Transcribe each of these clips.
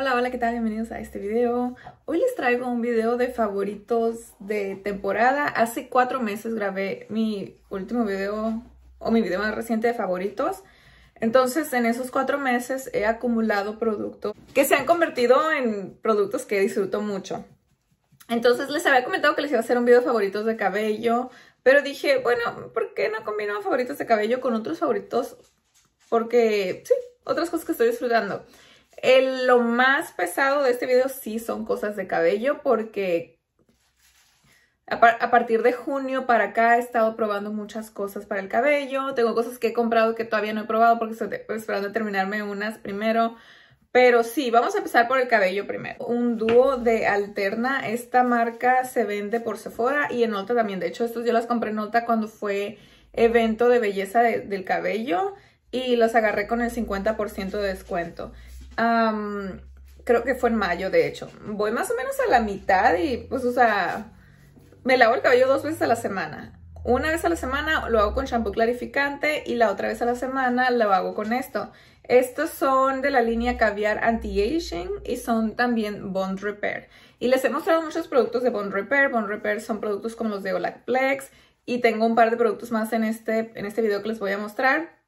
Hola, hola, ¿qué tal? Bienvenidos a este video. Hoy les traigo un video de favoritos de temporada. Hace cuatro meses grabé mi último video o mi video más reciente de favoritos. Entonces, en esos cuatro meses he acumulado productos que se han convertido en productos que disfruto mucho. Entonces, les había comentado que les iba a hacer un video de favoritos de cabello, pero dije, bueno, ¿por qué no combino favoritos de cabello con otros favoritos? Porque, sí, otras cosas que estoy disfrutando lo más pesado de este video sí son cosas de cabello porque a, partir de junio para acá he estado probando muchas cosas para el cabello. Tengo cosas que he comprado que todavía no he probado porque estoy esperando terminarme unas primero. Pero sí, vamos a empezar por el cabello primero. Un dúo de Alterna. Esta marca se vende por Sephora y en Ulta también. De hecho, estos yo las compré en Ulta cuando fue evento de belleza del cabello y los agarré con el 50% de descuento creo que fue en mayo, de hecho. Voy más o menos a la mitad y pues, o sea, me lavo el cabello dos veces a la semana. Una vez a la semana lo hago con shampoo clarificante y la otra vez a la semana lo hago con esto. Estos son de la línea Caviar Anti-Aging y son también Bond Repair. Y les he mostrado muchos productos de Bond Repair. Bond Repair son productos como los de Olaplex y tengo un par de productos más en este, en este video que les voy a mostrar.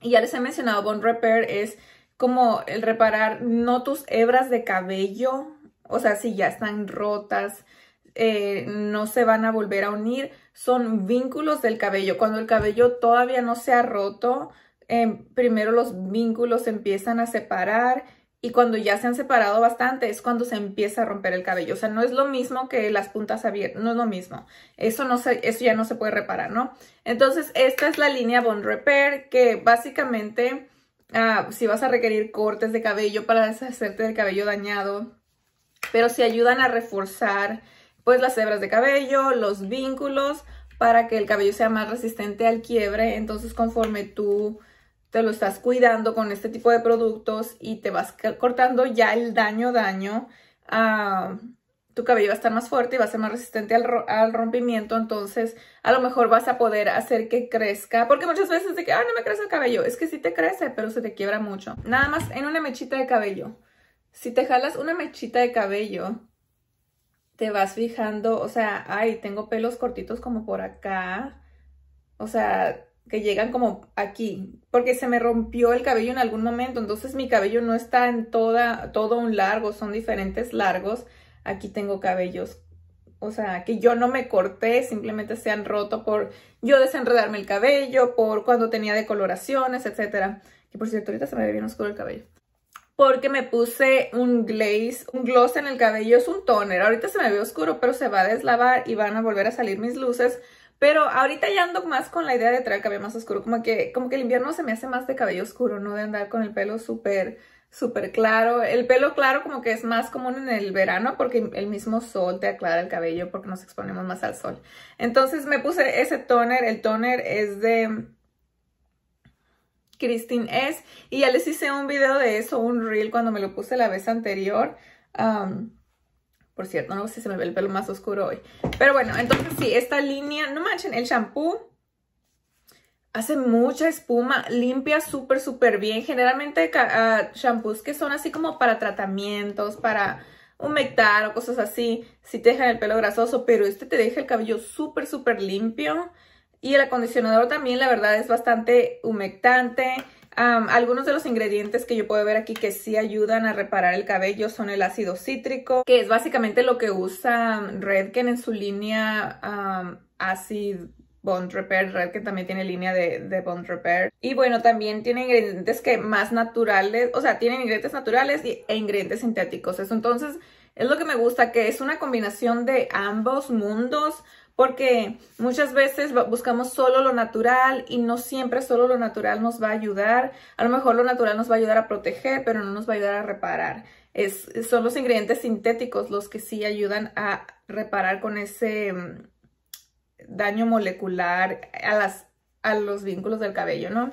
Y ya les he mencionado, Bond Repair es como el reparar no tus hebras de cabello, o sea, si ya están rotas, eh, no se van a volver a unir, son vínculos del cabello. Cuando el cabello todavía no se ha roto, em, primero los vínculos empiezan a separar y cuando ya se han separado bastante es cuando se empieza a romper el cabello. O sea, no es lo mismo que las puntas abiertas, no es lo mismo. Eso, no se, eso ya no se puede reparar, ¿no? Entonces, esta es la línea Bond Repair que básicamente Ah, si vas a requerir cortes de cabello para deshacerte del cabello dañado, pero si ayudan a reforzar pues las hebras de cabello, los vínculos, para que el cabello sea más resistente al quiebre. Entonces conforme tú te lo estás cuidando con este tipo de productos y te vas cortando ya el daño, daño, ah, tu cabello va a estar más fuerte y va a ser más resistente al, rompimiento, entonces a lo mejor vas a poder hacer que crezca, porque muchas veces de que, ah, no me crece el cabello, es que sí te crece, pero se te quiebra mucho. Nada más en una mechita de cabello. Si te jalas una mechita de cabello, te vas fijando, o sea, ay, tengo pelos cortitos como por acá, o sea, que llegan como aquí, porque se me rompió el cabello en algún momento, entonces mi cabello no está en toda, todo un largo, son diferentes largos, aquí tengo cabellos, o sea, que yo no me corté, simplemente se han roto por yo desenredarme el cabello, por cuando tenía decoloraciones, etcétera. Que por cierto, ahorita se me ve bien oscuro el cabello. Porque me puse un glaze, un gloss en el cabello, es un toner. Ahorita se me ve oscuro, pero se va a deslavar y van a volver a salir mis luces. Pero ahorita ya ando más con la idea de traer cabello más oscuro. Como que, como que el invierno se me hace más de cabello oscuro, no de andar con el pelo súper súper claro. El pelo claro como que es más común en el verano porque el mismo sol te aclara el cabello porque nos exponemos más al sol. Entonces me puse ese toner. El toner es de Christine S. Y ya les hice un video de eso, un reel cuando me lo puse la vez anterior. Um, por cierto, no sé si se me ve el pelo más oscuro hoy. Pero bueno, entonces sí, esta línea, no manchen, el shampoo hace mucha espuma, limpia súper, súper bien. Generalmente ah, shampoos que son así como para tratamientos, para humectar o cosas así, si te dejan el pelo grasoso, pero este te deja el cabello súper, súper limpio. Y el acondicionador también, la verdad, es bastante humectante. algunos de los ingredientes que yo puedo ver aquí que sí ayudan a reparar el cabello son el ácido cítrico, que es básicamente lo que usa Redken en su línea ácido Bond Repair Red, que también tiene línea de, Bond Repair. Y bueno, también tiene ingredientes que más naturales, o sea, tienen ingredientes naturales y, e ingredientes sintéticos. entonces es lo que me gusta, que es una combinación de ambos mundos, porque muchas veces buscamos solo lo natural y no siempre solo lo natural nos va a ayudar. A lo mejor lo natural nos va a ayudar a proteger, pero no nos va a ayudar a reparar. Es, son los ingredientes sintéticos los que sí ayudan a reparar con ese mm, daño molecular a, las, a los vínculos del cabello, ¿no?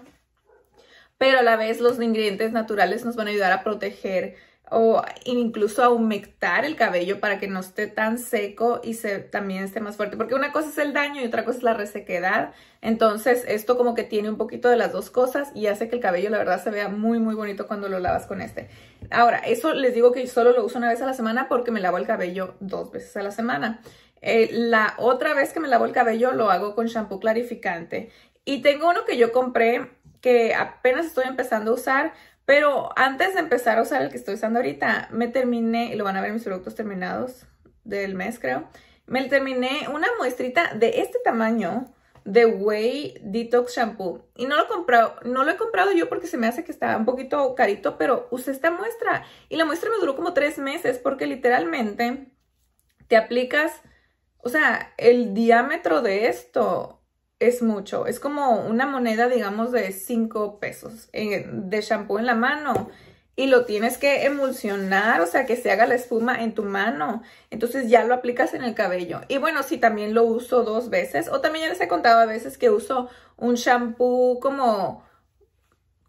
Pero a la vez los ingredientes naturales nos van a ayudar a proteger o incluso a humectar el cabello para que no esté tan seco y se, también esté más fuerte. Porque una cosa es el daño y otra cosa es la resequedad. Entonces esto como que tiene un poquito de las dos cosas y hace que el cabello la verdad se vea muy muy bonito cuando lo lavas con este. Ahora, eso les digo que solo lo uso una vez a la semana porque me lavo el cabello dos veces a la semana. Eh, la otra vez que me lavo el cabello lo hago con shampoo clarificante. Y tengo uno que yo compré que apenas estoy empezando a usar, pero antes de empezar a usar el que estoy usando ahorita, me terminé, y lo van a ver mis productos terminados del mes creo, me terminé una muestrita de este tamaño de Way Detox Shampoo. Y no lo, comprado, no lo he comprado yo porque se me hace que estaba un poquito carito, pero usé esta muestra. Y la muestra me duró como tres meses porque literalmente te aplicas o sea, el diámetro de esto es mucho. Es como una moneda, digamos, de 5 pesos de shampoo en la mano. Y lo tienes que emulsionar, o sea, que se haga la espuma en tu mano. Entonces ya lo aplicas en el cabello. Y bueno, si también lo uso dos veces. O también ya les he contado a veces que uso un shampoo como,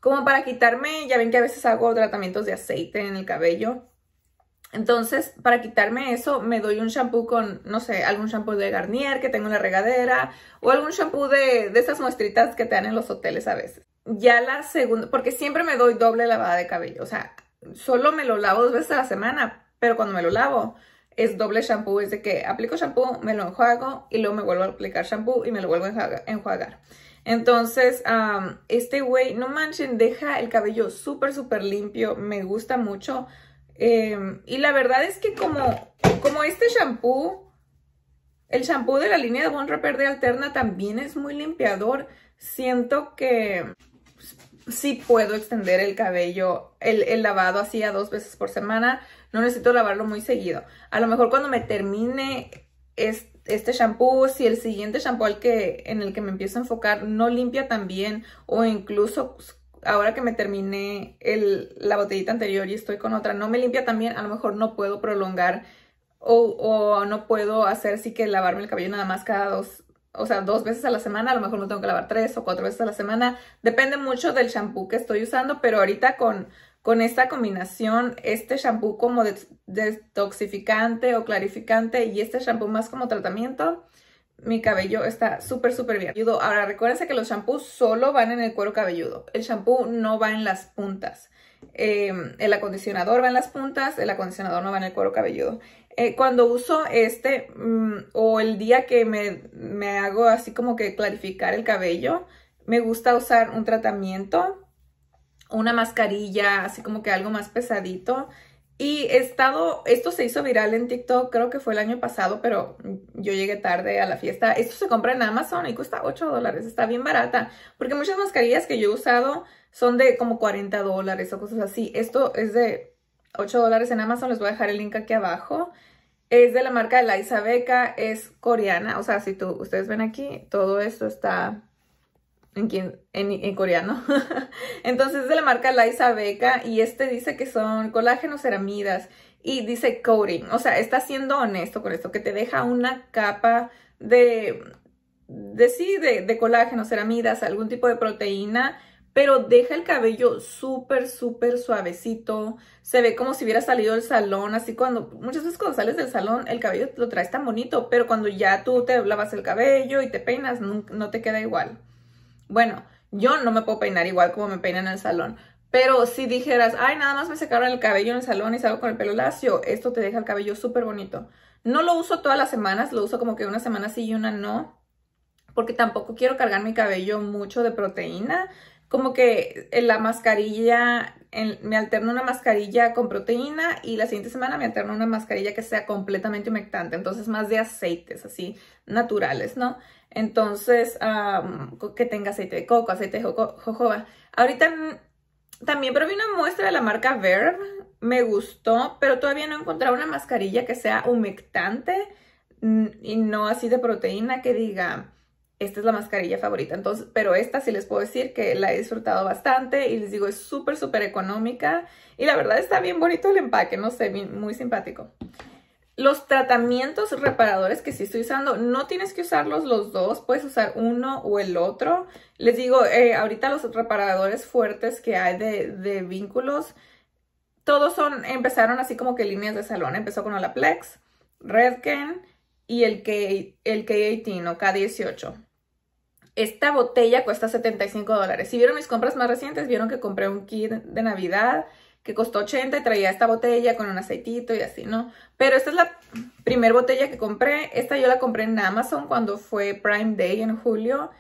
como para quitarme. Ya ven que a veces hago tratamientos de aceite en el cabello. Entonces, para quitarme eso, me doy un shampoo con, no sé, algún shampoo de Garnier que tengo en la regadera o algún shampoo de, de esas muestritas que te dan en los hoteles a veces. Ya la segunda, porque siempre me doy doble lavada de cabello, o sea, solo me lo lavo dos veces a la semana, pero cuando me lo lavo es doble shampoo, es de que aplico shampoo, me lo enjuago y luego me vuelvo a aplicar shampoo y me lo vuelvo a enjuagar. Entonces, este güey, no manchen, deja el cabello súper, súper limpio, me gusta mucho. Em, y la verdad es que como, como este shampoo, el shampoo de la línea de Bon Repair de Alterna también es muy limpiador. Siento que pues, sí puedo extender el cabello, el, lavado así a dos veces por semana. No necesito lavarlo muy seguido. A lo mejor cuando me termine este este shampoo, si el siguiente shampoo que, en el que me empiezo a enfocar no limpia tan bien o incluso pues, ahora que me terminé el, la botellita anterior y estoy con otra, no me limpia también, a lo mejor no puedo prolongar o, no puedo hacer así que lavarme el cabello nada más cada dos, o sea, dos veces a la semana, a lo mejor no tengo que lavar tres o cuatro veces a la semana, depende mucho del shampoo que estoy usando, pero ahorita con, con esta combinación, este shampoo como detoxificante o clarificante y este shampoo más como tratamiento, mi cabello está súper, súper bien. Ahora, recuérdense que los shampoos solo van en el cuero cabelludo. El shampoo no va en las puntas. Em, el acondicionador va en las puntas, el acondicionador no va en el cuero cabelludo. Eh, cuando uso este, mm, o el día que me, me hago así como que clarificar el cabello, me gusta usar un tratamiento, una mascarilla, así como que algo más pesadito. Y estado, esto se hizo viral en TikTok, creo que fue el año pasado, pero yo llegué tarde a la fiesta. Esto se compra en Amazon y cuesta 8 dólares, está bien barata, porque muchas mascarillas que yo he usado son de como 40 dólares o cosas así. Esto es de 8 dólares en Amazon, les voy a dejar el link aquí abajo. Es de la marca de la Beca, es coreana, o sea, si tú, ustedes ven aquí, todo esto está en, en, en coreano. Entonces es de la marca Liza Beca y este dice que son colágeno ceramidas y dice coating. O sea, está siendo honesto con esto, que te deja una capa de, de sí, de, de colágeno, ceramidas, algún tipo de proteína, pero deja el cabello súper, súper suavecito. Se ve como si hubiera salido del salón, así cuando, muchas veces cuando sales del salón, el cabello lo traes tan bonito, pero cuando ya tú te lavas el cabello y te peinas, no te queda igual. Bueno, yo no me puedo peinar igual como me peinan en el salón. Pero si dijeras, ay, nada más me secaron el cabello en el salón y salgo con el pelo lacio, esto te deja el cabello súper bonito. No lo uso todas las semanas, lo uso como que una semana sí y una no, porque tampoco quiero cargar mi cabello mucho de proteína. Como que en eh, la mascarilla, me alterno una mascarilla con proteína y la siguiente semana me alterno una mascarilla que sea completamente humectante, entonces más de aceites así naturales, ¿no? Entonces, que tenga aceite de coco, aceite de jojoba. Ahorita también probé una muestra de la marca Verve, me gustó, pero todavía no he encontrado una mascarilla que sea humectante y no así de proteína que diga, esta es la mascarilla favorita. Entonces, pero esta sí les puedo decir que la he disfrutado bastante y les digo, es súper, súper económica. Y la verdad está bien bonito el empaque, no sé, muy simpático. Los tratamientos reparadores que sí estoy usando, no tienes que usarlos los dos, puedes usar uno o el otro. Les digo, eh, ahorita los reparadores fuertes que hay de, vínculos, todos son, empezaron así como que líneas de salón. Empezó con Olaplex, Redken y el, K, el K18 o K18. Esta botella cuesta 75 dólares. Si vieron mis compras más recientes, vieron que compré un kit de Navidad que costó 80 y traía esta botella con un aceitito y así, ¿no? Pero esta es la primer botella que compré. Esta yo la compré en Amazon cuando fue Prime Day en julio.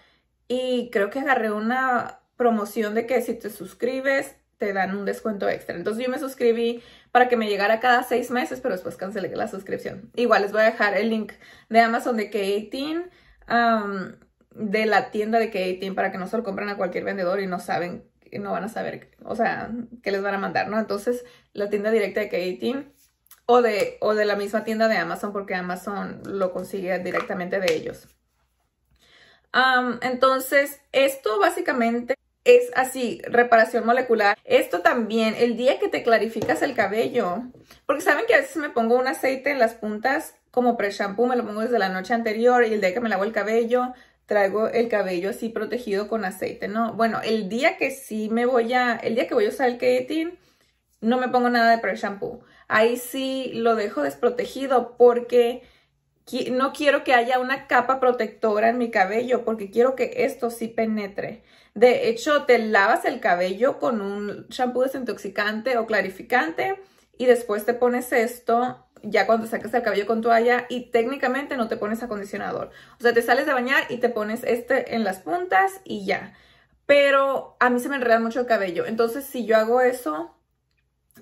Y creo que agarré una promoción de que si te suscribes te dan un descuento extra. Entonces yo me suscribí para que me llegara cada seis meses, pero después cancelé la suscripción. Igual les voy a dejar el link de Amazon de K18, de la tienda de K18, para que no se lo compren a cualquier vendedor y no saben no van a saber, o sea, qué les van a mandar, ¿no? Entonces, la tienda directa de Katie o de, o de la misma tienda de Amazon, porque Amazon lo consigue directamente de ellos. entonces, esto básicamente es así, reparación molecular. Esto también, el día que te clarificas el cabello, porque saben que a veces me pongo un aceite en las puntas como pre-shampoo, me lo pongo desde la noche anterior y el día que me lavo el cabello, traigo el cabello así protegido con aceite, ¿no? Bueno, el día que sí me voy a, el día que voy a usar el keratin, no me pongo nada de pre shampoo. Ahí sí lo dejo desprotegido porque no quiero que haya una capa protectora en mi cabello porque quiero que esto sí penetre. De hecho, te lavas el cabello con un shampoo desintoxicante o clarificante y después te pones esto ya cuando sacas el cabello con toalla y técnicamente no te pones acondicionador. O sea, te sales de bañar y te pones este en las puntas y ya. Pero a mí se me enreda mucho el cabello. Entonces, si yo hago eso,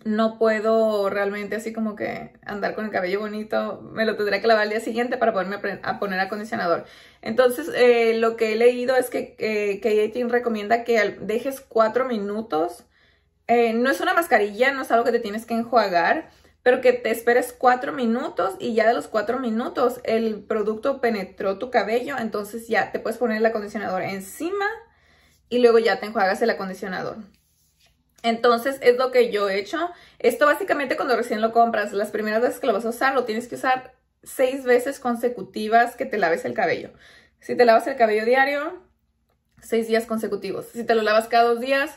no puedo realmente así como que andar con el cabello bonito. Me lo tendría que lavar al día siguiente para poderme a poner acondicionador. Entonces, eh, lo que he leído es que eh, k recomienda que dejes cuatro minutos. Eh, no es una mascarilla, no es algo que te tienes que enjuagar pero que te esperes cuatro minutos y ya de los cuatro minutos el producto penetró tu cabello, entonces ya te puedes poner el acondicionador encima y luego ya te enjuagas el acondicionador. Entonces es lo que yo he hecho. Esto básicamente cuando recién lo compras, las primeras veces que lo vas a usar, lo tienes que usar seis veces consecutivas que te laves el cabello. Si te lavas el cabello diario, seis días consecutivos. Si te lo lavas cada dos días,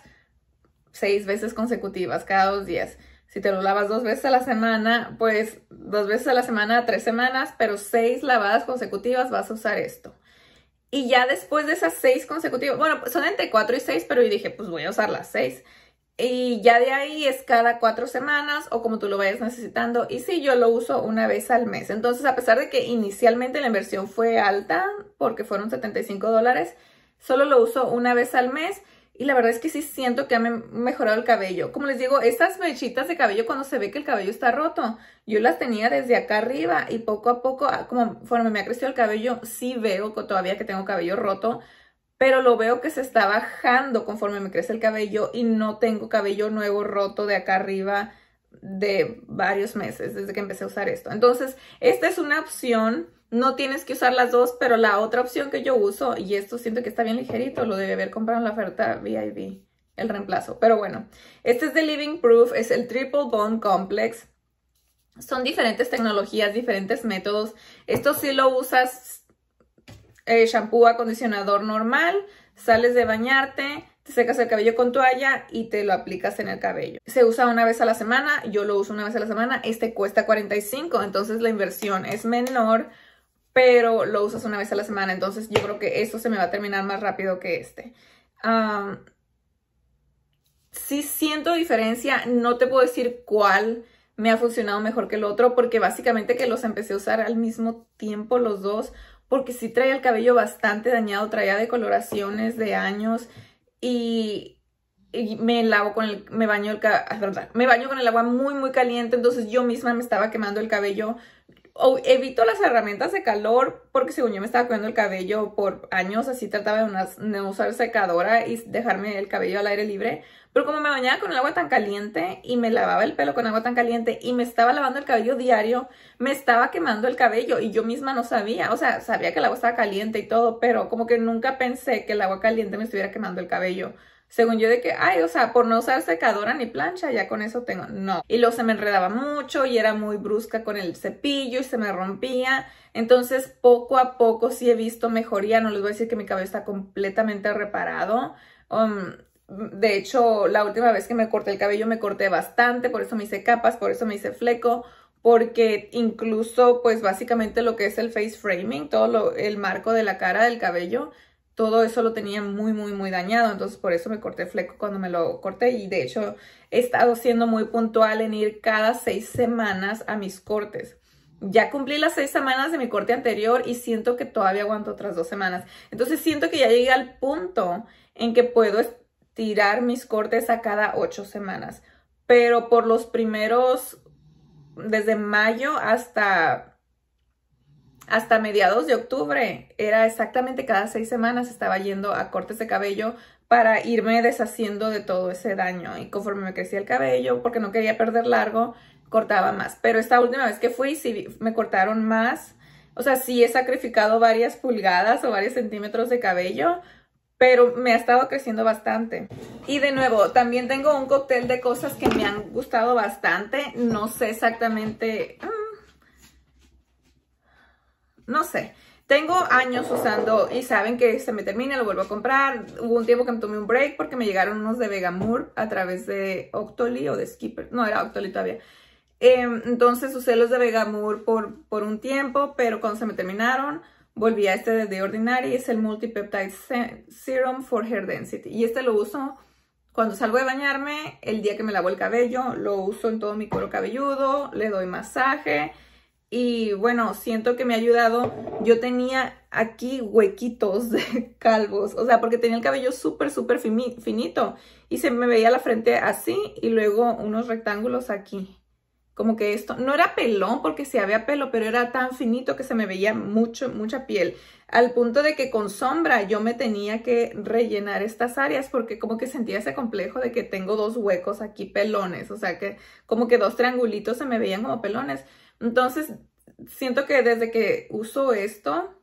seis veces consecutivas, cada dos días. Si te lo lavas dos veces a la semana, pues dos veces a la semana, tres semanas, pero seis lavadas consecutivas vas a usar esto. Y ya después de esas seis consecutivas, bueno, pues, son entre cuatro y seis, pero yo dije, pues voy a usar las seis. Y ya de ahí es cada cuatro semanas o como tú lo vayas necesitando. Y sí, yo lo uso una vez al mes. Entonces, a pesar de que inicialmente la inversión fue alta, porque fueron 75 dólares, solo lo uso una vez al mes y la verdad es que sí siento que ha mejorado el cabello. Como les digo, estas mechitas de cabello cuando se ve que el cabello está roto, yo las tenía desde acá arriba y poco a poco, ah, como conforme me ha crecido el cabello, sí veo que todavía que tengo cabello roto, pero lo veo que se está bajando conforme me crece el cabello y no tengo cabello nuevo roto de acá arriba de varios meses desde que empecé a usar esto. Entonces, esta es una opción no tienes que usar las dos, pero la otra opción que yo uso, y esto siento que está bien ligerito, lo debe haber comprado en la oferta VIB, el reemplazo. Pero bueno, este es de Living Proof, es el Triple Bone Complex. Son diferentes tecnologías, diferentes métodos. Esto sí lo usas eh, shampoo, acondicionador normal, sales de bañarte, te secas el cabello con toalla y te lo aplicas en el cabello. Se usa una vez a la semana, yo lo uso una vez a la semana, este cuesta 45, entonces la inversión es menor pero lo usas una vez a la semana. Entonces yo creo que esto se me va a terminar más rápido que este. Si sí siento diferencia, no te puedo decir cuál me ha funcionado mejor que el otro, porque básicamente que los empecé a usar al mismo tiempo los dos, porque sí traía el cabello bastante dañado, traía decoloraciones de años y, me lavo con el, me baño el, me baño con el agua muy muy caliente, entonces yo misma me estaba quemando el cabello evito las herramientas de calor porque según yo me estaba quemando el cabello por años, así trataba de, no de usar secadora y dejarme el cabello al aire libre. Pero como me bañaba con el agua tan caliente y me lavaba el pelo con agua tan caliente y me estaba lavando el cabello diario, me estaba quemando el cabello y yo misma no sabía. O sea, sabía que el agua estaba caliente y todo, pero como que nunca pensé que el agua caliente me estuviera quemando el cabello. Según yo de que, ay, o sea, por no usar secadora ni plancha, ya con eso tengo, no. Y luego se me enredaba mucho y era muy brusca con el cepillo y se me rompía. Entonces, poco a poco sí he visto mejoría. No les voy a decir que mi cabello está completamente reparado. Um, de hecho, la última vez que me corté el cabello me corté bastante, por eso me hice capas, por eso me hice fleco, porque incluso pues básicamente lo que es el face framing, todo lo, el marco de la cara del cabello, todo eso lo tenía muy, muy, muy dañado. Entonces, por eso me corté fleco cuando me lo corté. Y de hecho, he estado siendo muy puntual en ir cada seis semanas a mis cortes. Ya cumplí las seis semanas de mi corte anterior y siento que todavía aguanto otras dos semanas. Entonces, siento que ya llegué al punto en que puedo tirar mis cortes a cada ocho semanas. Pero por los primeros, desde mayo hasta hasta mediados de octubre. Era exactamente cada seis semanas estaba yendo a cortes de cabello para irme deshaciendo de todo ese daño. Y conforme me crecía el cabello, porque no quería perder largo, cortaba más. Pero esta última vez que fui, sí me cortaron más. O sea, sí he sacrificado varias pulgadas o varios centímetros de cabello, pero me ha estado creciendo bastante. Y de nuevo, también tengo un cóctel de cosas que me han gustado bastante. No sé exactamente... Mm, no sé. Tengo años usando y saben que se me termina, lo vuelvo a comprar. Hubo un tiempo que me tomé un break porque me llegaron unos de Vegamour a través de Octoly o de Skipper. No, era Octoly todavía. Em, entonces usé los de Vegamour por, por un tiempo, pero cuando se me terminaron, volví a este de The Ordinary. Es el Multipeptide Serum for Hair Density. Y este lo uso cuando salgo de bañarme, el día que me lavo el cabello, lo uso en todo mi cuero cabelludo, le doy masaje y bueno, siento que me ha ayudado. Yo tenía aquí huequitos de calvos, o sea, porque tenía el cabello súper, súper finito y se me veía la frente así y luego unos rectángulos aquí. Como que esto, no era pelón porque sí había pelo, pero era tan finito que se me veía mucho, mucha piel. Al punto de que con sombra yo me tenía que rellenar estas áreas porque como que sentía ese complejo de que tengo dos huecos aquí pelones, o sea que como que dos triangulitos se me veían como pelones. Entonces, siento que desde que uso esto,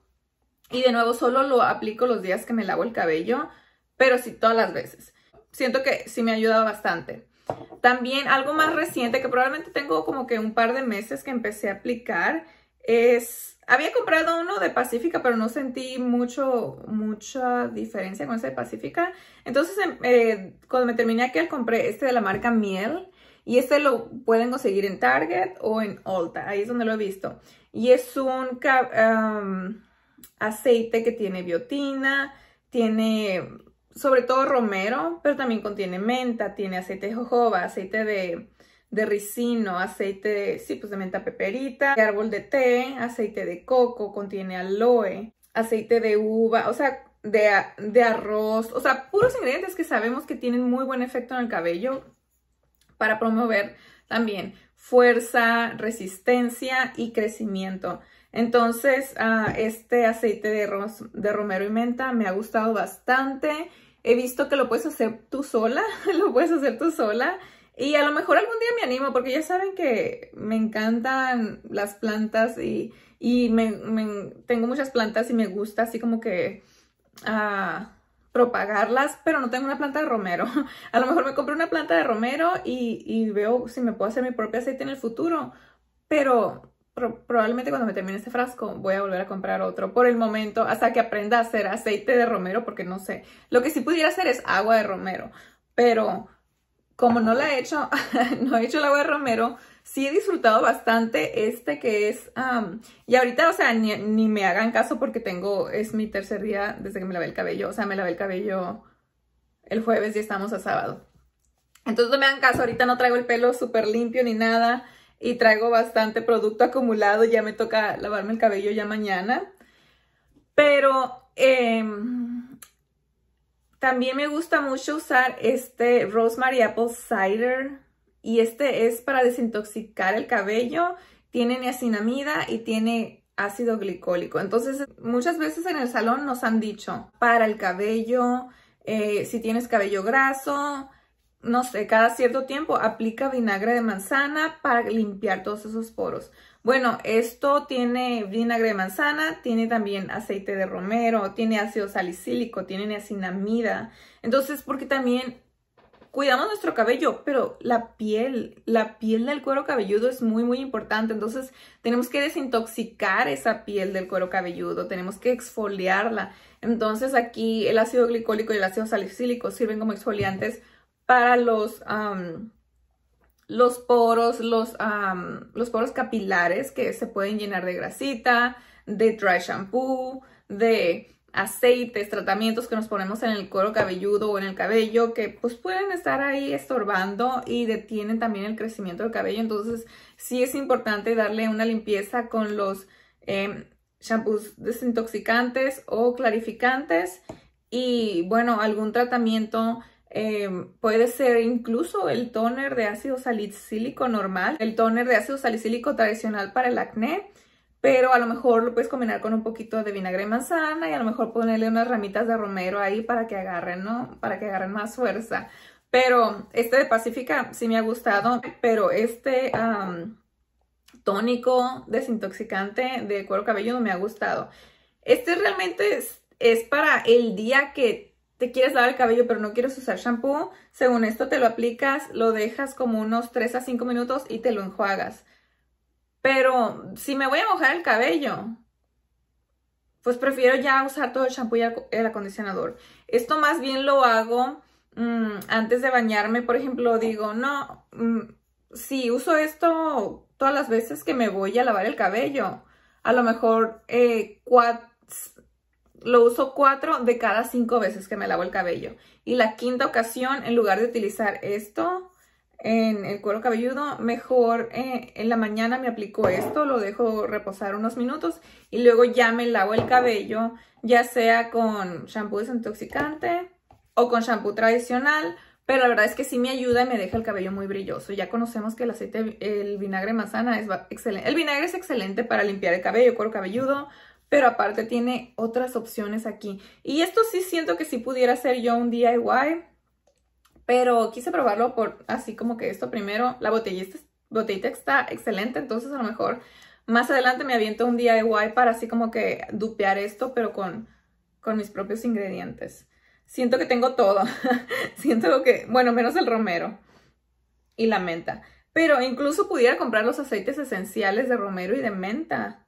y de nuevo solo lo aplico los días que me lavo el cabello, pero sí todas las veces. Siento que sí me ha ayudado bastante. También algo más reciente que probablemente tengo como que un par de meses que empecé a aplicar es... Había comprado uno de Pacífica, pero no sentí mucho, mucha diferencia con ese de Pacífica. Entonces, em, eh, cuando me terminé aquel, compré este de la marca Miel. Y este lo pueden conseguir en Target o en Ulta, ahí es donde lo he visto. Y es un aceite que tiene biotina, tiene sobre todo romero, pero también contiene menta, tiene aceite de jojoba, aceite de, ricino, aceite de, sí, pues de menta peperita, de árbol de té, aceite de coco, contiene aloe, aceite de uva, o sea, de, de arroz, o sea, puros ingredientes que sabemos que tienen muy buen efecto en el cabello para promover también fuerza, resistencia y crecimiento. Entonces, ah, este aceite de, romero y menta me ha gustado bastante. He visto que lo puedes hacer tú sola, lo puedes hacer tú sola. Y a lo mejor algún día me animo, porque ya saben que me encantan las plantas y, tengo muchas plantas y me gusta así como que... Ah, propagarlas, pero no tengo una planta de romero. A lo mejor me compré una planta de romero y, veo si me puedo hacer mi propio aceite en el futuro, pero probablemente cuando me termine este frasco voy a volver a comprar otro por el momento hasta que aprenda a hacer aceite de romero porque no sé. Lo que sí pudiera hacer es agua de romero, pero como no la he hecho, no he hecho el agua de romero, sí he disfrutado bastante este que es, y ahorita, o sea, ni, me hagan caso porque tengo, es mi tercer día desde que me lavé el cabello, o sea, me lavé el cabello el jueves y estamos a sábado. Entonces no me hagan caso, ahorita no traigo el pelo súper limpio ni nada y traigo bastante producto acumulado, ya me toca lavarme el cabello ya mañana. Pero em, también me gusta mucho usar este Rosemary Apple Cider y este es para desintoxicar el cabello, tiene niacinamida y tiene ácido glicólico. Entonces, muchas veces en el salón nos han dicho, para el cabello, eh, si tienes cabello graso, no sé, cada cierto tiempo aplica vinagre de manzana para limpiar todos esos poros. Bueno, esto tiene vinagre de manzana, tiene también aceite de romero, tiene ácido salicílico, tiene niacinamida. Entonces, porque también cuidamos nuestro cabello, pero la piel, la piel del cuero cabelludo es muy, muy importante. Entonces tenemos que desintoxicar esa piel del cuero cabelludo, tenemos que exfoliarla. Entonces aquí el ácido glicólico y el ácido salicílico sirven como exfoliantes para los... los poros, los, los poros capilares que se pueden llenar de grasita, de dry shampoo, de aceites, tratamientos que nos ponemos en el cuero cabelludo o en el cabello que pues pueden estar ahí estorbando y detienen también el crecimiento del cabello. Entonces sí es importante darle una limpieza con los eh, shampoos desintoxicantes o clarificantes y bueno, algún tratamiento eh, puede ser incluso el toner de ácido salicílico normal, el toner de ácido salicílico tradicional para el acné pero a lo mejor lo puedes combinar con un poquito de vinagre y manzana y a lo mejor ponerle unas ramitas de romero ahí para que agarren, ¿no? Para que agarren más fuerza. Pero este de Pacifica sí me ha gustado, pero este tónico desintoxicante de cuero cabelludo me ha gustado. Este realmente es, es para el día que te quieres lavar el cabello pero no quieres usar shampoo, según esto te lo aplicas, lo dejas como unos 3 a 5 minutos y te lo enjuagas. Pero si me voy a mojar el cabello, pues prefiero ya usar todo el shampoo y el acondicionador. Esto más bien lo hago mm, antes de bañarme, por ejemplo, digo, no, mm, si uso esto todas las veces que me voy a lavar el cabello, a lo mejor eh, lo uso cuatro de cada cinco veces que me lavo el cabello. Y la quinta ocasión, en lugar de utilizar esto, en el cuero cabelludo, mejor eh, en la mañana me aplico esto, lo dejo reposar unos minutos y luego ya me lavo el cabello, ya sea con shampoo desintoxicante o con shampoo tradicional, pero la verdad es que sí me ayuda y me deja el cabello muy brilloso. Ya conocemos que el aceite, el vinagre manzana es excelente. El vinagre es excelente para limpiar el cabello, cuero cabelludo, pero aparte tiene otras opciones aquí. Y esto sí siento que si pudiera ser yo un DIY, pero quise probarlo por así como que esto primero. La botellita, está excelente, entonces a lo mejor más adelante me aviento un DIY para así como que dupear esto, pero con, con mis propios ingredientes. Siento que tengo todo. Siento que, bueno, menos el romero y la menta. Pero incluso pudiera comprar los aceites esenciales de romero y de menta.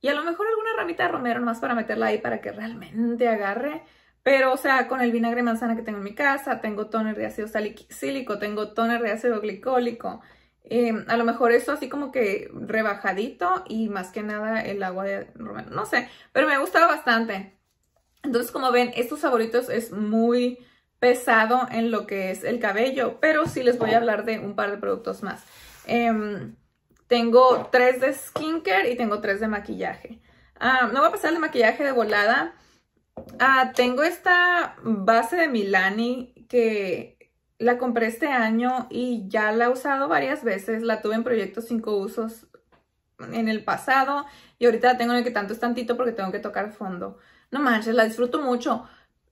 Y a lo mejor alguna ramita de romero nomás para meterla ahí para que realmente agarre pero, o sea, con el vinagre de manzana que tengo en mi casa, tengo toner de ácido salicílico, tengo toner de ácido glicólico. Em, a lo mejor eso así como que rebajadito y más que nada el agua de romero, no sé, pero me ha gustado bastante. Entonces, como ven, estos favoritos es muy pesado en lo que es el cabello, pero sí les voy a hablar de un par de productos más. Em, tengo tres de skincare y tengo tres de maquillaje. Ah, no voy a pasar el maquillaje de volada. Ah, tengo esta base de Milani que la compré este año y ya la he usado varias veces. La tuve en proyectos 5 usos en el pasado y ahorita la tengo en el que tanto es tantito porque tengo que tocar fondo. No manches, la disfruto mucho.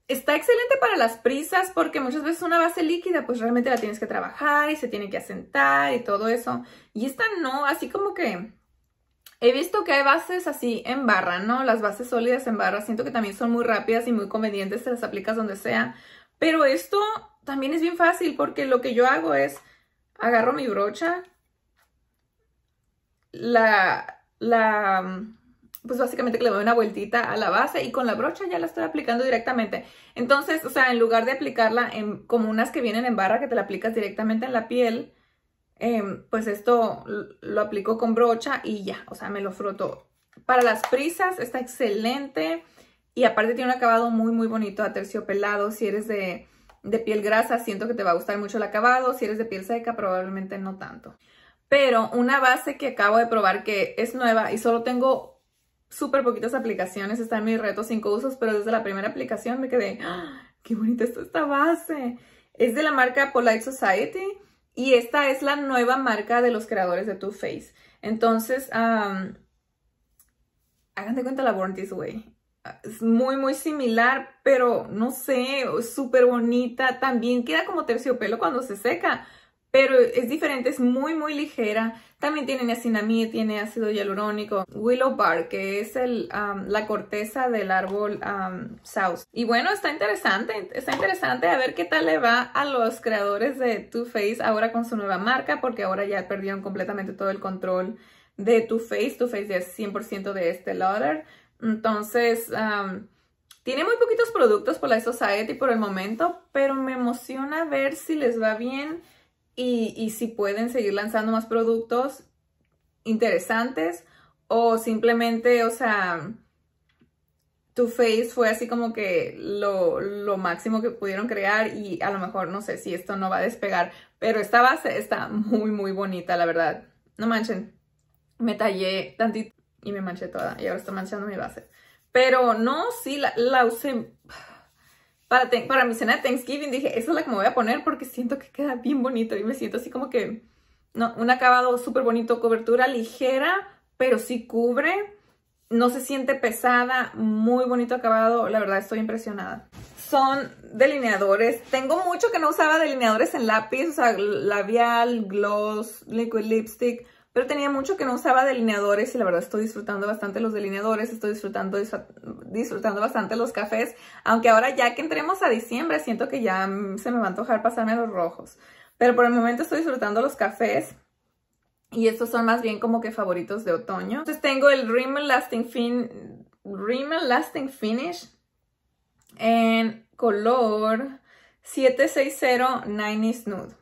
Está excelente para las prisas porque muchas veces una base líquida pues realmente la tienes que trabajar y se tiene que asentar y todo eso. Y esta no, así como que He visto que hay bases así en barra, ¿no? Las bases sólidas en barra. Siento que también son muy rápidas y muy convenientes. Te las aplicas donde sea. Pero esto también es bien fácil porque lo que yo hago es agarro mi brocha, la, la, pues básicamente le doy una vueltita a la base y con la brocha ya la estoy aplicando directamente. Entonces, o sea, en lugar de aplicarla en, como unas que vienen en barra que te la aplicas directamente en la piel, Em, pues esto lo aplico con brocha y ya, o sea, me lo froto. Para las prisas está excelente y aparte tiene un acabado muy, muy bonito a terciopelado. Si eres de, piel grasa, siento que te va a gustar mucho el acabado. Si eres de piel seca, probablemente no tanto. Pero una base que acabo de probar que es nueva y solo tengo súper poquitas aplicaciones. Está en mi reto 5 usos, pero desde la primera aplicación me quedé, ¡ah! ¡qué bonita está esta base! Es de la marca Polite Society y esta es la nueva marca de los creadores de Too Faced. Entonces, háganse cuenta la Born This Way. Es muy, muy similar, pero no sé, súper bonita. También queda como terciopelo cuando se seca, pero es diferente, es muy muy ligera. También tiene niacinamide, tiene ácido hialurónico, willow bark, que es el, la corteza del árbol sauce. Y bueno, está interesante, está interesante a ver qué tal le va a los creadores de Too Faced ahora con su nueva marca, porque ahora ya perdieron completamente todo el control de Too Faced. Too Faced es 100% de este lauder. Entonces... tiene muy poquitos productos por la Society e por el momento, pero me emociona ver si les va bien y, si pueden seguir lanzando más productos interesantes o simplemente, o sea, tu Face fue así como que lo, máximo que pudieron crear y a lo mejor no sé si esto no va a despegar, pero esta base está muy, muy bonita, la verdad. No manchen, me tallé tantito y me manché toda y ahora estoy manchando mi base. Pero no, sí, la, la usé para, para mi cena de Thanksgiving dije, esa es la que me voy a poner porque siento que queda bien bonito y me siento así como que no, un acabado súper bonito, cobertura ligera, pero sí cubre, no se siente pesada, muy bonito acabado, la verdad estoy impresionada. Son delineadores, tengo mucho que no usaba delineadores en lápiz, o sea, labial, gloss, liquid lipstick, pero tenía mucho que no usaba delineadores y la verdad estoy disfrutando bastante los delineadores, estoy disfrutando, disfrutando bastante los cafés. Aunque ahora ya que entremos a diciembre siento que ya se me va a antojar pasarme los rojos. Pero por el momento estoy disfrutando los cafés. Y estos son más bien como que favoritos de otoño. Entonces tengo el Rimmel Lasting, Lasting Finish en color 760 90 Nude.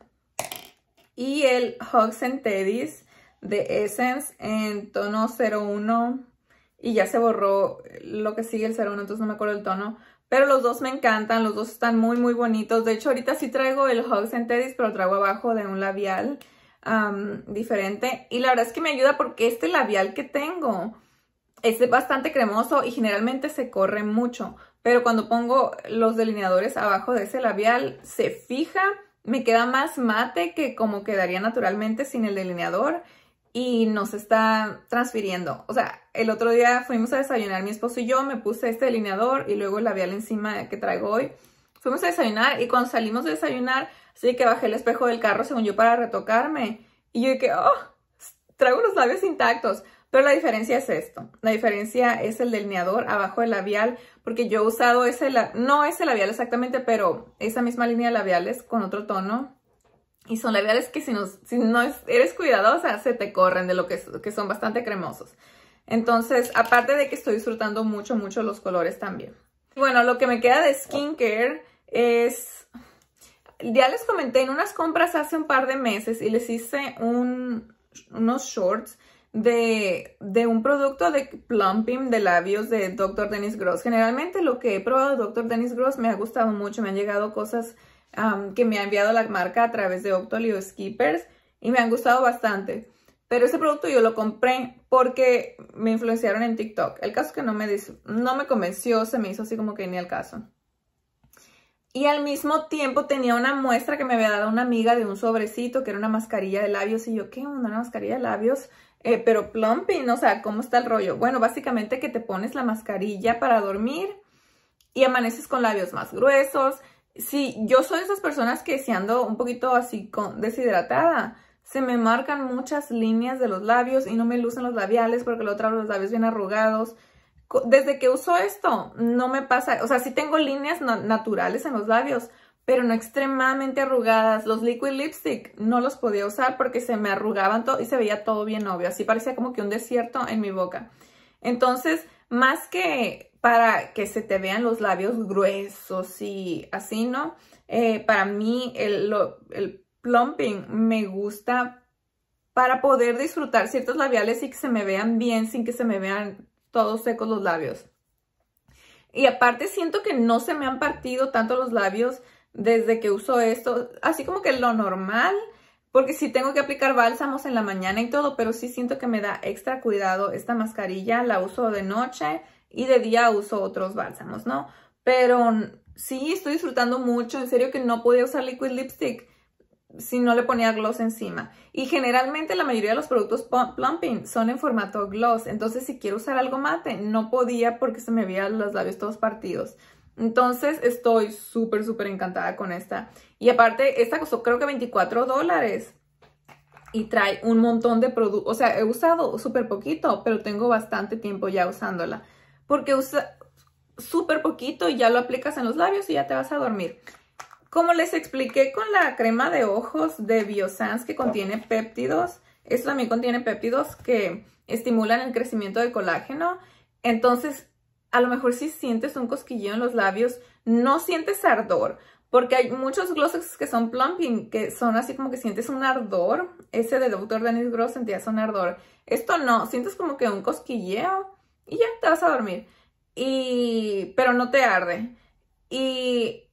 Y el Hugs and Teddy's de Essence en tono 01 y ya se borró lo que sigue el 01, entonces no me acuerdo el tono. Pero los dos me encantan, los dos están muy muy bonitos. De hecho ahorita sí traigo el Hugs and Teddy's, pero lo traigo abajo de un labial um, diferente. Y la verdad es que me ayuda porque este labial que tengo es bastante cremoso y generalmente se corre mucho. Pero cuando pongo los delineadores abajo de ese labial, se fija, me queda más mate que como quedaría naturalmente sin el delineador y nos está transfiriendo. O sea, el otro día fuimos a desayunar mi esposo y yo, me puse este delineador y luego el labial encima que traigo hoy. Fuimos a desayunar y cuando salimos de desayunar, sí que bajé el espejo del carro según yo para retocarme. Y yo dije, oh, traigo los labios intactos. Pero la diferencia es esto. La diferencia es el delineador abajo del labial, porque yo he usado ese, no ese labial exactamente, pero esa misma línea de labiales con otro tono y son labiales que si no, si no eres cuidadosa se te corren de lo que, que son bastante cremosos. Entonces, aparte de que estoy disfrutando mucho, mucho los colores también. Bueno, lo que me queda de skincare es... Ya les comenté en unas compras hace un par de meses y les hice unos shorts de, de un producto de plumping de labios de Dr. Dennis Gross. Generalmente lo que he probado de Dr. Dennis Gross me ha gustado mucho, me han llegado cosas que me ha enviado la marca a través de Octolio Skippers y me han gustado bastante. Pero ese producto yo lo compré porque me influenciaron en TikTok. El caso que no me, no me convenció, se me hizo así como que ni el caso. Y al mismo tiempo tenía una muestra que me había dado una amiga de un sobrecito que era una mascarilla de labios. Y yo, ¿qué onda? Una mascarilla de labios. Eh, pero plumping, o sea, ¿cómo está el rollo? Bueno, básicamente que te pones la mascarilla para dormir y amaneces con labios más gruesos, Sí, yo soy de esas personas que si ando un poquito así con, deshidratada, se me marcan muchas líneas de los labios y no me lucen los labiales porque lo otro los labios bien arrugados. Desde que uso esto, no me pasa, o sea, sí tengo líneas naturales en los labios, pero no extremadamente arrugadas. Los liquid lipstick no los podía usar porque se me arrugaban todo y se veía todo bien obvio. Así parecía como que un desierto en mi boca. Entonces, más que para que se te vean los labios gruesos y así, ¿no? Eh, para mí el, el plumping me gusta para poder disfrutar ciertos labiales y que se me vean bien sin que se me vean todos secos los labios. Y aparte siento que no se me han partido tanto los labios desde que uso esto. Así como que lo normal porque sí tengo que aplicar bálsamos en la mañana y todo, pero sí siento que me da extra cuidado esta mascarilla. La uso de noche y de día uso otros bálsamos, ¿no? Pero sí estoy disfrutando mucho. En serio que no podía usar liquid lipstick si no le ponía gloss encima. Y generalmente la mayoría de los productos plumping son en formato gloss. Entonces si quiero usar algo mate, no podía porque se me veían los labios todos partidos. Entonces estoy súper, súper encantada con esta. Y aparte, esta costó creo que 24 dólares. Y trae un montón de productos. O sea, he usado súper poquito, pero tengo bastante tiempo ya usándola. Porque usa súper poquito y ya lo aplicas en los labios y ya te vas a dormir. Como les expliqué con la crema de ojos de Biosans que contiene péptidos, esto también contiene péptidos que estimulan el crecimiento del colágeno. Entonces, a lo mejor si sientes un cosquilleo en los labios, no sientes ardor, porque hay muchos glosses que son plumping, que son así como que sientes un ardor. Ese de Dr. Dennis Gross sentías un ardor. Esto no, sientes como que un cosquilleo y ya te vas a dormir. Y, pero no te arde. Y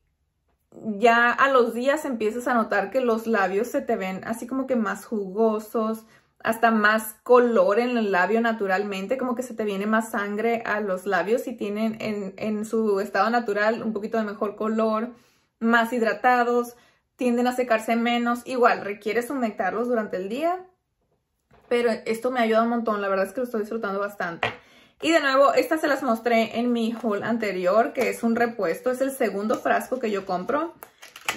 ya a los días empiezas a notar que los labios se te ven así como que más jugosos, hasta más color en el labio naturalmente, como que se te viene más sangre a los labios y tienen en, su estado natural un poquito de mejor color, más hidratados, tienden a secarse menos. Igual, requieres humectarlos durante el día, pero esto me ayuda un montón. La verdad es que lo estoy disfrutando bastante. Y de nuevo, estas se las mostré en mi haul anterior, que es un repuesto. Es el segundo frasco que yo compro.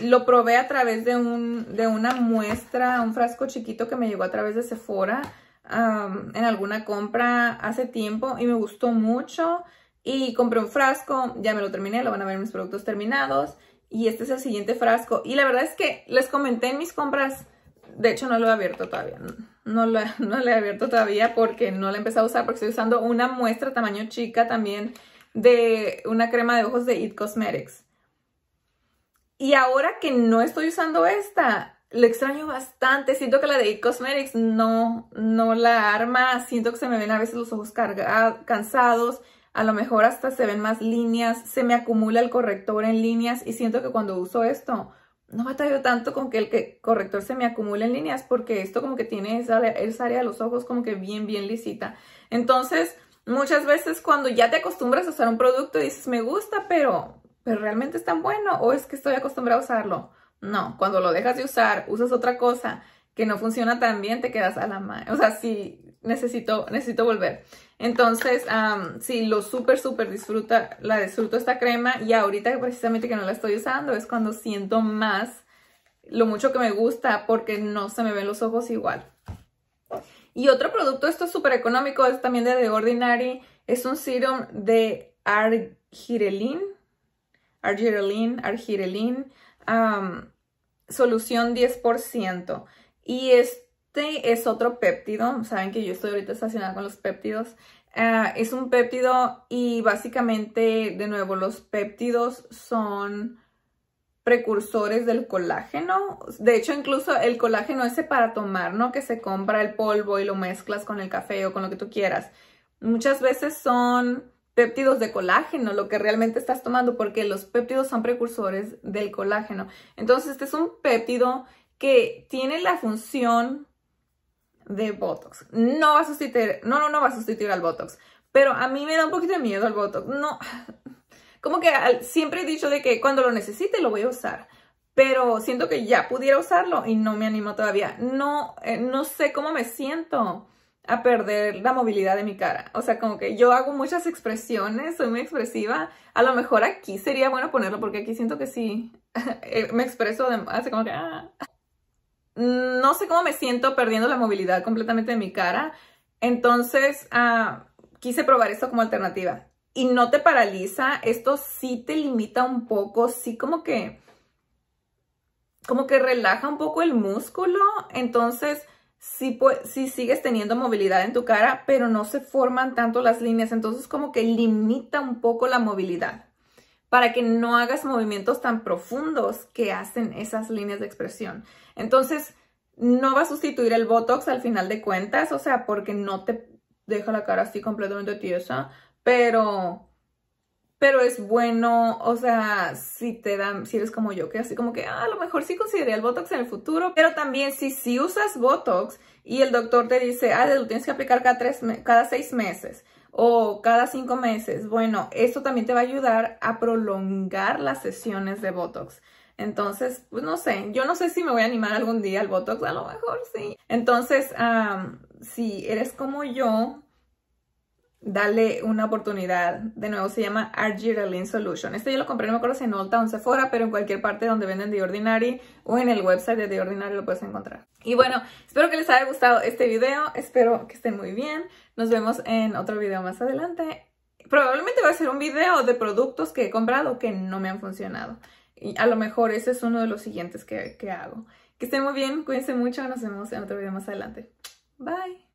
Lo probé a través de, una muestra, un frasco chiquito que me llegó a través de Sephora en alguna compra hace tiempo y me gustó mucho. Y compré un frasco, ya me lo terminé, lo van a ver mis productos terminados. Y este es el siguiente frasco. Y la verdad es que les comenté en mis compras, de hecho no lo he abierto todavía. No lo, he abierto todavía porque no lo he empezado a usar porque estoy usando una muestra tamaño chica también de una crema de ojos de It Cosmetics. Y ahora que no estoy usando esta, le extraño bastante. Siento que la de Cosmetics no, no la arma. Siento que se me ven a veces los ojos cansados. A lo mejor hasta se ven más líneas. Se me acumula el corrector en líneas. Y siento que cuando uso esto, no batallo tanto con que el corrector se me acumule en líneas. Porque esto como que tiene esa, área de los ojos como que bien, bien lisita. Entonces, muchas veces cuando ya te acostumbras a usar un producto, dices, me gusta, pero pero realmente es tan bueno o es que estoy acostumbrada a usarlo. No, cuando lo dejas de usar, usas otra cosa que no funciona tan bien, te quedas a la mano. O sea, sí, necesito, necesito volver. Entonces, sí, lo súper, súper disfruta, la disfruto esta crema y ahorita precisamente que no la estoy usando es cuando siento más lo mucho que me gusta porque no se me ven los ojos igual. Y otro producto, esto es súper económico, es también de The Ordinary, es un serum de argireline Argireline, Argirelin, solución 10%. Y este es otro péptido, saben que yo estoy ahorita estacionada con los péptidos. Ah, es un péptido y básicamente, de nuevo, los péptidos son precursores del colágeno. De hecho, incluso el colágeno ese para tomar, ¿no? Que se compra el polvo y lo mezclas con el café o con lo que tú quieras. Muchas veces son péptidos de colágeno, lo que realmente estás tomando, porque los péptidos son precursores del colágeno. Entonces, este es un péptido que tiene la función de Botox. No va a sustituir, no, no, no va a sustituir al Botox. Pero a mí me da un poquito de miedo al Botox. No, como que siempre he dicho de que cuando lo necesite lo voy a usar. Pero siento que ya pudiera usarlo y no me animo todavía. No, eh, no sé cómo me siento a perder la movilidad de mi cara. O sea, como que yo hago muchas expresiones, soy muy expresiva. A lo mejor aquí sería bueno ponerlo porque aquí siento que sí eh, me expreso de, como que... Ah. No sé cómo me siento perdiendo la movilidad completamente de mi cara. Entonces, ah, quise probar esto como alternativa. Y no te paraliza, esto sí te limita un poco, sí como que... Como que relaja un poco el músculo, entonces si sigues teniendo movilidad en tu cara, pero no se forman tanto las líneas, entonces como que limita un poco la movilidad para que no hagas movimientos tan profundos que hacen esas líneas de expresión. Entonces, no va a sustituir el Botox al final de cuentas, o sea, porque no te deja la cara así completamente tiesa, pero pero es bueno, o sea, si te dan, si eres como yo, que así como que, ah, a lo mejor sí consideré el Botox en el futuro, pero también si, si usas Botox y el doctor te dice, ah, lo tienes que aplicar cada, cada seis meses o cada cinco meses, bueno, eso también te va a ayudar a prolongar las sesiones de Botox. Entonces, pues no sé, yo no sé si me voy a animar algún día al Botox, a lo mejor sí. Entonces, si eres como yo, Dale una oportunidad. De nuevo, se llama Argyralin Solution. Este yo lo compré, no me acuerdo si en Ulta o en Sephora, pero en cualquier parte donde venden The Ordinary o en el website de The Ordinary lo puedes encontrar. Y bueno, espero que les haya gustado este video. Espero que estén muy bien. Nos vemos en otro video más adelante. Probablemente va a ser un video de productos que he comprado que no me han funcionado. Y a lo mejor ese es uno de los siguientes que, que hago. Que estén muy bien, cuídense mucho. Nos vemos en otro video más adelante. Bye.